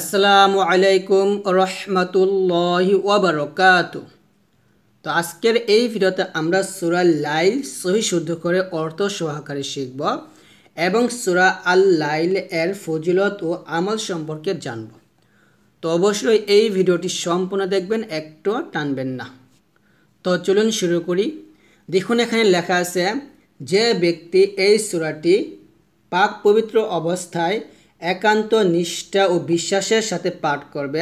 আসসালামু আলাইকুম রহমতুল্লাহ ওবরকাত তো আজকের এই ভিডিওতে আমরা সুরা লাইল সহি শুদ্ধ করে অর্থ সহকারে শিখব এবং সুরা আল লাইল এর ফজিলত ও আমল সম্পর্কে জানব তো অবশ্যই এই ভিডিওটি সম্পূর্ণ দেখবেন একটু টানবেন না তো চলুন শুরু করি দেখুন এখানে লেখা আছে যে ব্যক্তি এই সুরাটি পাক পবিত্র অবস্থায় একান্ত নিষ্ঠা ও বিশ্বাসের সাথে পাঠ করবে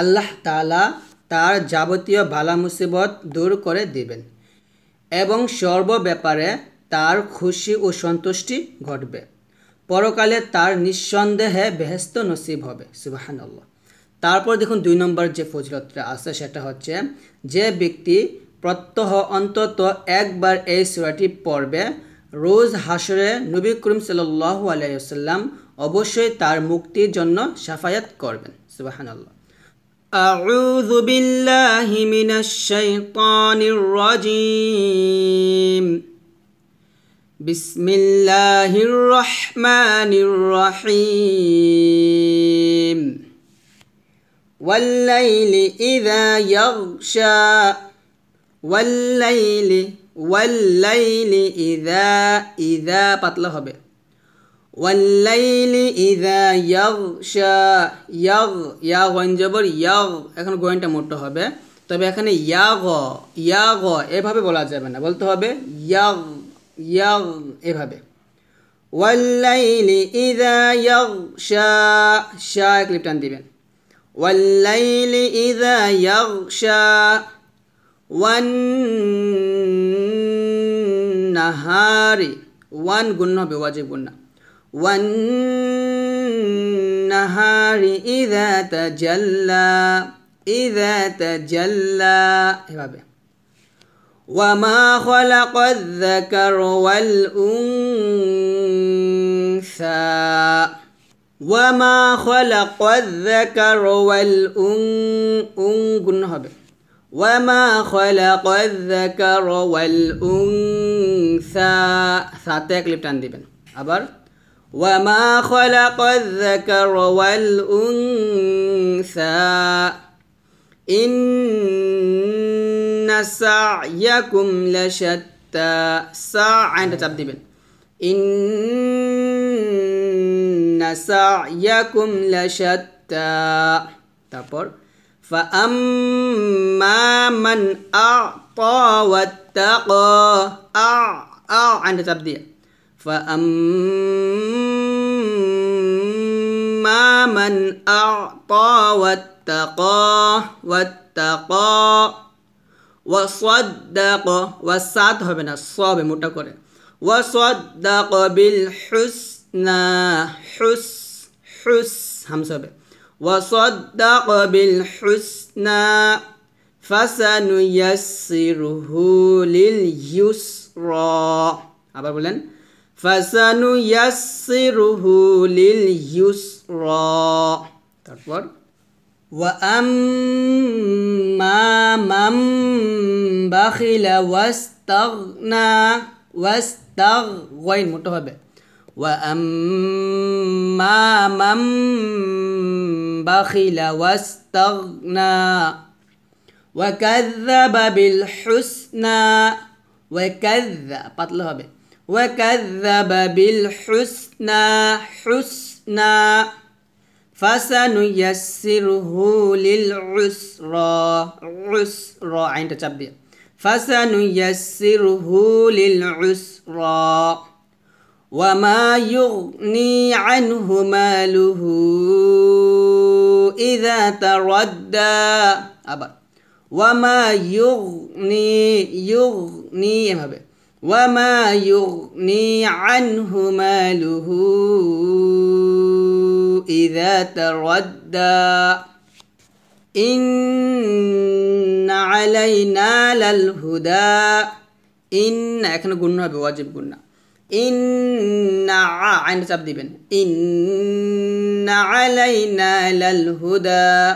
আল্লাহ তালা তার যাবতীয় ভালা মুসিবত দূর করে দিবেন এবং সর্ব ব্যাপারে তার খুশি ও সন্তুষ্টি ঘটবে পরকালে তার নিঃসন্দেহে বেহেস্ত নসিব হবে সুবাহান্লাহ তারপর দেখুন দুই নম্বর যে ফজলতটা আছে সেটা হচ্ছে যে ব্যক্তি প্রত্যহ অন্তত একবার এই সুরাটি পড়বে রোজ হাসরে নবী করিম সাল্লাহ আলাইসাল্লাম অবশ্যই তার মুক্তির জন্য সাফায়াত করবেন সুবাহান আল্লাহ أعوذ بالله من الشيطان الرجيم بسم الله الرحمن الرحيم والليل إذا يغشى والليل والليل إذا إذا بطل হবে ওয়াল্লাইল ইদা ইয়াগশা ইয়াগ ইয়া জবর এখন গোয়েনটা মোটো হবে তবে এখানে এভাবে বলা যাবে না বলতে হবে এভাবে والليل إذا يغشى شا كليب تندبين والليل والنهار إذا تجلى إذا تجلى إيه وما خلق الذكر والأنثى وما خلق الذكر والأنثى وما خلق الذكر والأنثى ساتيك لبتان টান দিবেন আবার وما خلق الذكر والأنثى إن سعيكم لشتى سعى عند تبديل إن سعيكم لشتى تقول فأما من أعطى واتقى أع أع عند تبديل فأما من أعطى واتقى واتقى وصدق والسعد هو না সবে মোটা وصدق بالحسنى حس حس همسه وصدق بالحسنى فسنيسره لليسرى আবার বলেন فسنيسره لليسرى ইউসরা وأما من بخل واستغنى واستغوين متهبة وأما من بخل واستغنى وكذب بالحسنى وكذب بطل وكذب بالحسنى حسنى فسنيسره للعسرى عسرى عند تبديل فسنيسره للعسرى وما يغني عنه ماله إذا تردى أبا وما يغني يغني وما يغني عنه ماله إذا تردى إن علينا للهدى إن أكن قلنا بواجب قلنا إن عند سبدي إن علينا للهدى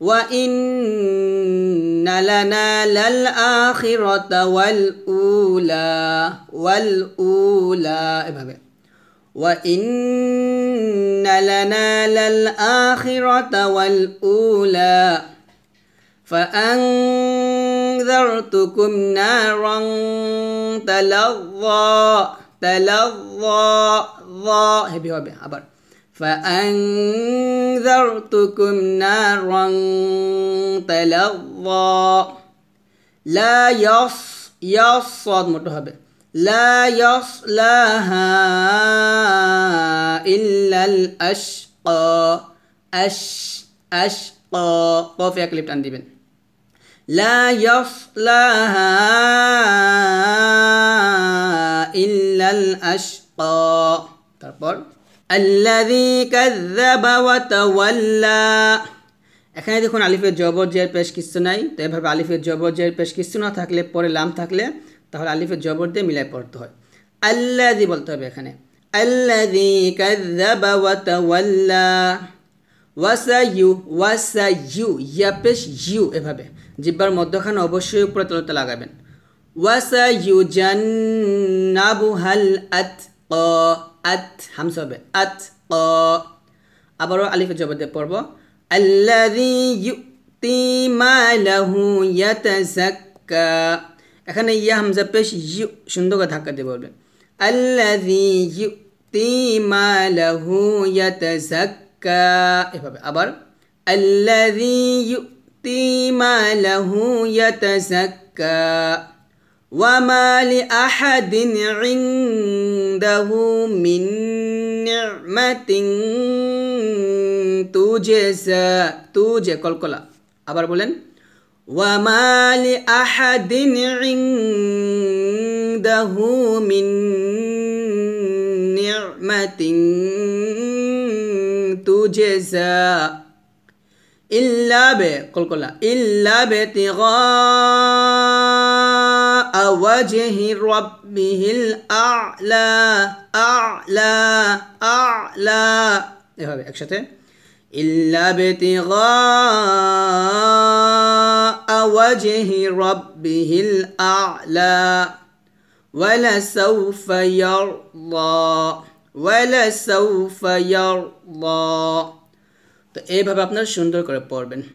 وإن لنا للآخرة والأولى والأولى وإن لنا للآخرة والأولى فأنذرتكم نارا تلظى تلظى ظى هبي هبي فأنذرتكم نارا تلظى لا يص يص صاد مرتهبة لا يصلها إلا الأشقى أش أشقى قف يا كليب تندبن لا يصلها إلا الأشقى তারপর আল্লাদি কাজ্জাবা এখানে দেখুন আলিফের জবর জিয়ার পেশ কিছু নাই তো এভাবে আলিফের জবর জিয়ার পেশ কিছু না থাকলে পরে লাম থাকলে তাহলে আলিফের জবর দিয়ে মিলাই পড়তে হয় আল্লাদি বলতে হবে এখানে আল্লাদি কাজ্জাবা ওয়া ইউ ইয়া পেশ ইউ এভাবে জিব্বার মধ্যখানে অবশ্যই উপরে তলতে লাগাবেন ওয়াসা ইউ জান্নাবু হাল আত আত হামসা হবে আত অ আবারও আলিফে জবাদে পড়ব আল্লাদি ইউতি মালাহু ইয়াতাযাক্কা এখানে ইয়া হামজা পেশ ইউ সুন্দর করে ধাক্কা দিয়ে বলবেন আল্লাদি ইউতি মালাহু ইয়াতাযাক্কা এভাবে আবার আল্লাদি ইউতি মালাহু ইয়াতাযাক্কা وما لأحد عنده من نعمة تجزى تجزى কলকলা أبار بولن وما لأحد عنده من نعمة تجزى إلا ب قلقلا إلا ابتغاء وجه ربه الأعلى أعلى أعلى এভাবে একসাথে إلا ابتغاء وجه ربه الأعلى ولسوف يرضى ولسوف يرضى তো এইভাবে আপনারা সুন্দর করে পড়বেন